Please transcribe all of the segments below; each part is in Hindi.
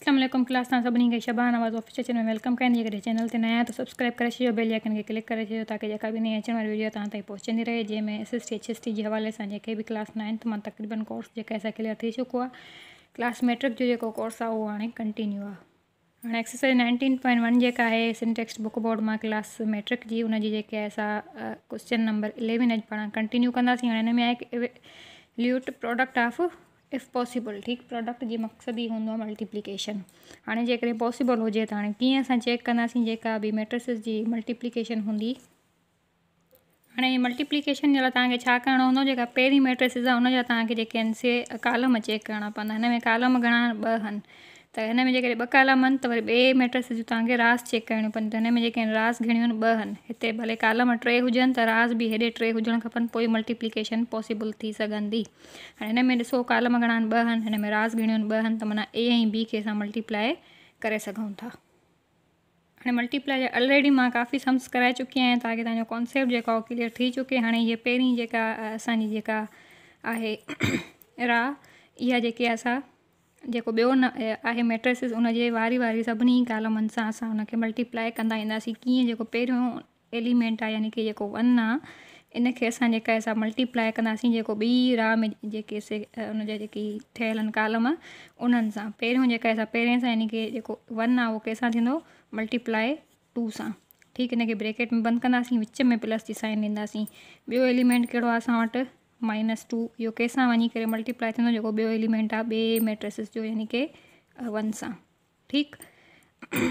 असलम क्लास तव्हां सभी खे शबा नवाज़ ऑफिस चैनल में वेलकम कंदी अगरि चैनल ते न आहियां सब्सक्राइब कर छॾियो बेल आइकन खे क्लिक करे छॾियो ताकी जेका बि नई अचण वीडियो तव्हां ताईं रहे जैमें S S T H S T जे हवाले सां जेके बि क्लास न में त मां तक़रीबन कोर्स जेका क्लियर थी चुको आहे क्लास मैट्रिक जो जेको कोर्स आहे उहो हाणे कंटिन्यू आहे हाणे एक्सरसाइज नाइनटीन पॉइंट वन जेका आहे सिंटेक्स्ट बुक बोर्ड में क्लास मैट्रिक की उनजी जेके क्वेश्चन नंबर इलेवन अॼु पाण कंटिन्यू कंदासीं हाणे हिन में आहे एल्यूट प्रोडक्ट ऑफ इफ़ पॉसिबल ठीकु प्रोडक्ट जी मक़सदु ई हूंदो आहे मल्टीप्लीकेशन हाणे जेकॾहिं पॉसिबल हुजे त हाणे कीअं असां चेक कंदासीं जेका बि मेट्रिसिस जी मल्टीप्लीकेशन हूंदी हाणे मलटीप्लीकेशन जे लाइ तव्हांखे छा करणो हूंदो जेका पहिरीं मैट्रिसिस आहे तव्हांखे जेके आहिनि से कालम चेक करणा पवंदा हिन में कालाम घणा ॿ त हिन में जेकॾहिं ॿ कालम आहिनि त वरी ॿिए मैटर्स जूं तव्हांखे रास चेक करणियूं पवंदी त हिन में जेके आहिनि रास घणियूं आहिनि ॿ आहिनि हिते भले कालम टे हुजनि त रास बि हेॾे टे हुजणु खपनि पोइ मल्टीप्लीकेशन पॉसिबल थी सघंदी हाणे हिन में ॾिसो कालम घणा आहिनि ॿ आहिनि हिन में रास घणियूं आहिनि ॿ आहिनि त माना ए ऐं बी खे असां मल्टीप्लाए करे सघूं था हाणे मल्टीप्लाई जा ऑलरेडी मां काफ़ी सम्स कराए चुकी आहियां ताकी तव्हांजो कॉन्सेप्ट जेको आहे उहो क्लिअर थी चुके हाणे हीअ पहिरीं जेका असांजी जेका आहे रा इहा जेकी असां जेको ॿियो न आहे मेट्रेसिस उनजे वारी वारी सभिनी कालमनि सां असां हुनखे मलटीप्लाए कंदा ईंदासीं कीअं जेको पहिरियों एलिमेंट आहे यानी कि जेको वन आहे इन असां जेका आहे असां कंदासीं जेको ॿी राह में जेके से उन जेकी ठहियलु आहिनि कालम उन्हनि सां पहिरियों जेका आहे पहिरें सां यानी जेको वन आहे उहो कंहिंसां थींदो टू सां ठीकु हिनखे ब्रेकेट में बंदि कंदासीं विच में प्लस जी साइन ॾींदासीं ॿियो एलिमेंट कहिड़ो आहे असां वटि माइनस टू इहो कंहिंसां वञी करे मल्टीप्लाए थींदो जेको ॿियो एलिमेंट आहे ॿिए मैट्रेसिस जो यानी की वन सां ठीकु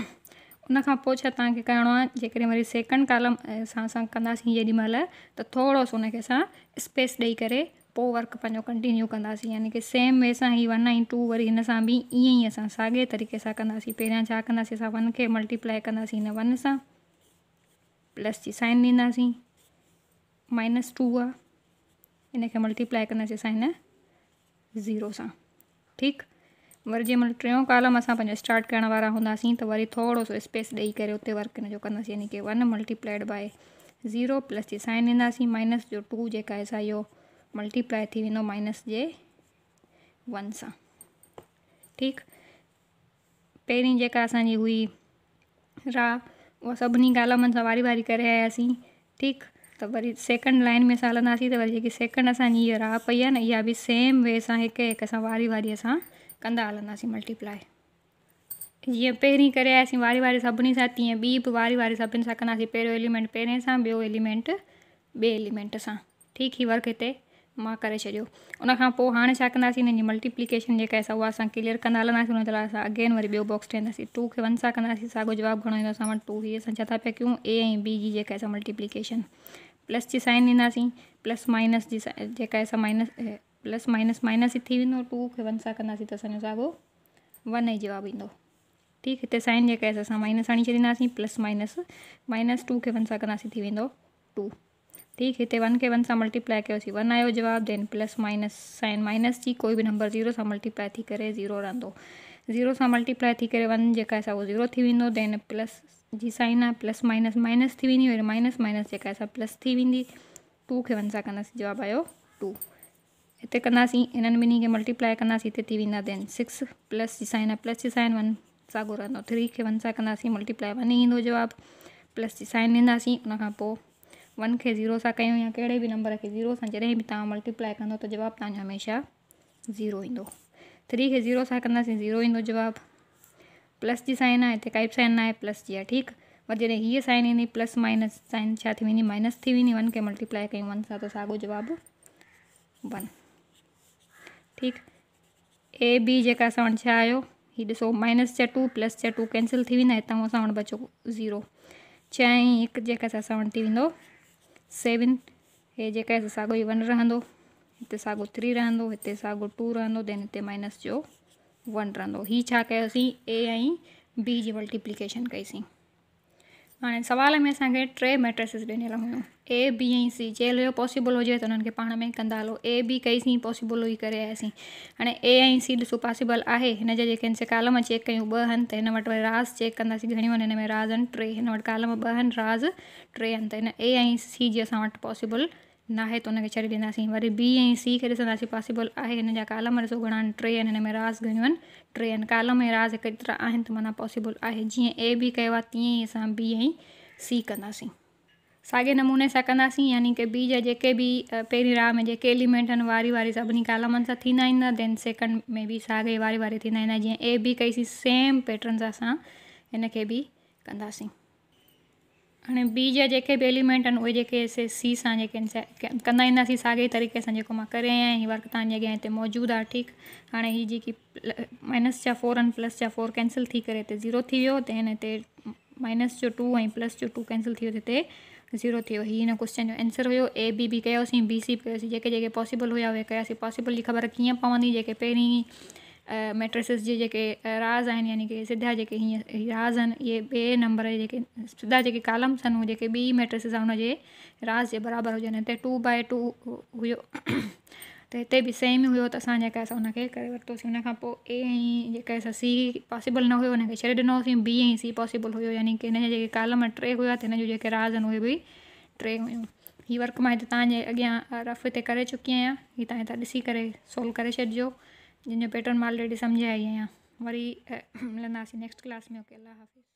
उनखां पोइ छा तव्हांखे करिणो आहे जेकॾहिं वरी सैकेंड कालम सां असां त थोरो सो हुनखे असां स्पेस ॾेई करे पोइ वर्क पंहिंजो कंटिन्यू कंदासीं यानी की सेम वेसा हीअ वन ऐं टू वरी हिन सां बि ईअं ई असां साॻिए तरीक़े सां कंदासीं पहिरियां छा कंदासीं असां वन खे मल्टीप्लाए कंदासीं हिन वन सां प्लस जी साइन ॾींदासीं माइनस टू आहे इनके કે મલ્ટીપ્લાય करना છે સાઇનને ઝીરો સાં ठीक तो वरी जंहिं महिल टियों कॉलम असां स्टार्ट करण वारा हूंदासीं त वरी थोरो सो स्पेस ॾेई करे उते वर्क इन जो यानी की one multiplied by zero plus जी साइन ॾींदासीं माइनस जो टू जो आहे असां इहो थी वो माइनस जे वन सां ठीक पैर जेका हुई रा उहा सभिनी कॉलमनि सां वारी वारी करे आयासीं ठीकु त वरी सेकंड लाइन में असां हलंदासीं त वरी जेकी सेकिंड असांजी इहा राह पई आहे न इहा बि सेम वे सां हिकु हिकु सां वारी वारी असां कंदा हलंदासीं मल्टीप्लाई जीअं पहिरीं करे आयासीं वारी वारी सभिनी सां तीअं ॿी बि वारी वारी सभिनी सां कंदासीं पहिरियों एलिमेंट पहिरें सां ॿियो एलिमेंट ॿिए एलिमेंट सां ठीकु ई वर्क हिते मां करे उन हाँ पोइ हाणे जी मल्टीप्लिकेशन जेका आहे उहा क्लियर कंदा हलंदासीं अगेन वो बो बॉक्स ठाहींदासीं टू के वन सां कंदासीं साॻियो जवाबु घणो टू हीअ असां छा था पिया ए बी जी मल्टीप्लिकेशन प्लस की साइन दिंदी प्लस माइनस जी जेका माइनस प्लस माइनस माइनस ई थी वेंदो टू के वन से कंदासीं तो असांजो साॻियो वन ही जवाब इंदो ठीक हिते साइन जेका माइनस हणी छॾींदासीं प्लस माइनस माइनस टू के वन सां कंदासीं थी टू ठीक है तो वन के वन से मल्टीप्लाई कयो वन आयो जवाब then plus minus sign minus जी कोई भी नंबर ज़ीरो से मल्टीप्लाई थी करे ज़ीरो रहंदो ज़ीरो से मल्टीप्लाई थी करे वन जो आहे ज़ीरो थी वो देन प्लस जी साइन आहे प्लस माइनस माइनस थी वी वे माइनस माइनस जेका प्लस थी वी टू के वन से क्या जवाब आयो टू इतने कहसी इन बिन्हीं के मल्टीप्लाई कंदासीं हिते थी देन सिक्स प्लस जी साइन है प्लस जी साइन वन सागो रहंदो थ्री के वन से कंदासीं मल्टीप्लाई वन ही जवाब प्लस जी साइन दींदी उन वन के ज़ीरो से क्यों या कड़े भी नंबर खे ज़ीरो से जॾहिं बि तव्हां मल्टीप्लाई कंदो तो जवाब तव्हांजो हमेशा ज़ीरो ईंदो थ्री के ज़ीरो से कह ज़ीरो ईंदो जवाबु प्लस की साइन है इतने काइप साइन आहे प्लस जी आहे ठीकु वरी जॾहिं हीअ साइन ईंदी प्लस माइनस साइन छा माइनस थी वेंदी वन के मल्टीप्लाई क्यों वन से त साॻियो जवाबु वन ठीक ए बी जो असां माइनस जा टू प्लस जा टू कैंसिल थी वेंदा हितां बचो ज़ीरो छह ऐं हिकु जेका असां सेवन ये जेका सागो ई वन रहंदो इत सागो थ्री रहंदो इत सागो टू रहंदो दैन हिते माइनस जो वन रहंदो हि ए बी की मल्टीप्लीकेशन कईसीं અને સવાલ મેં આ સકે 3 મેટ્રિસિસ દેનેલા હુ એ બી એન્ડ સી જેલ હો પોસિબલ હો જાય તો ને કે પાણા મે કંદાલો એ બી કઈસી પોસિબલ હોઈ કરે આસી અને એ એન્ડ સી સુ પાસિબલ આહે ને જે કેન સે કલમ ચેક કયો બહન તે ને વટ વ રાસ ચેક કરાસી ઘણી વ ને મે રાસ અન ટ્રે ને વડ કલમ બહન રાસ ટ્રે અંતે એ એન્ડ સી જેસા વટ પોસિબલ न आहे त उन खे छॾे ॾींदासीं वरी बी ऐं सी खे ॾिसंदासीं पॉसिबल आहे हिन जा कालाम सुणा आहिनि टे आहिनि हिन में राज़ घणियूं आहिनि टे आहिनि कालम ऐं राज़ा आहिनि त माना पॉसिबल आहे जीअं ए बी कयो आहे तीअं ई असां बी ऐं सी कंदासीं साॻे नमूने सां कंदासीं यानी की बी जा जेके बि पहिरीं राह में जेके एलिमेंट आहिनि वारी वारी सभिनी कालमनि सां थींदा आहिनि देन सेकंड में बि साॻिए वारी वारी थींदा आहिनि जीअं ए बी कईसीं सेम पैटर्न सां असां हिनखे बि कंदासीं અને બીજે જે કે બે એલિમેન્ટ ઓય જે કે એસી સાજે કે કણાઈનાસી સાગે તરીકે સે જોમા કરે હી વર્ક તાની જગ્યાએ તે મોજુદા ઠીક અને હી જે કે માઈનસ જો 4 અને પ્લસ જો 4 કેન્સલ થી કરે તે 0 થી હોતે ને તે માઈનસ જો 2 અને પ્લસ જો 2 કેન્સલ થી હોતે તે 0 થી હો હી ને ક્વેશ્ચન જો આન્સર હો એ બી બી કયોસી બી સી કયોસી જે કે જે પોસિબલ હોયા હોય કયાસી પોસિબલ લખબર કીયા પાવની જે કે પહેરી मैट्रिस जेके राज़ आहिनि यानी कि सिधा जेके हीअं राज़ आहिनि इहे ॿिए नंबर जा जेके सिधा जेके कालम्स आहिनि उहे जेके ॿी मेट्रिसिस उनजे राज़ जे बराबरि हुजनि हिते टू बाए टू हुयो त हिते बि सेम हुयो त असां जेका असां हुनखे करे वरितोसीं पोइ ए ऐं असां सी पॉसिबल न हुयो हुन छॾे ॾिनोसीं बी ऐं सी पॉसिबल हुयो यानि कि हिन जा जेके टे हुआ त हिन जूं जेके राज़ आहिनि उहे बि टे हुयूं हीअ वर्क मां हिते तव्हांजे अॻियां रफ़ करे चुकी आहियां हीअ तव्हां हितां सोल्व करे छॾिजो जिनजो पैटर्न मां ऑलरेडी सम्झ आई यहाँ वरी मिलंदासीं नेक्स्ट क्लास में ओके अल्लाह हाफ़िज़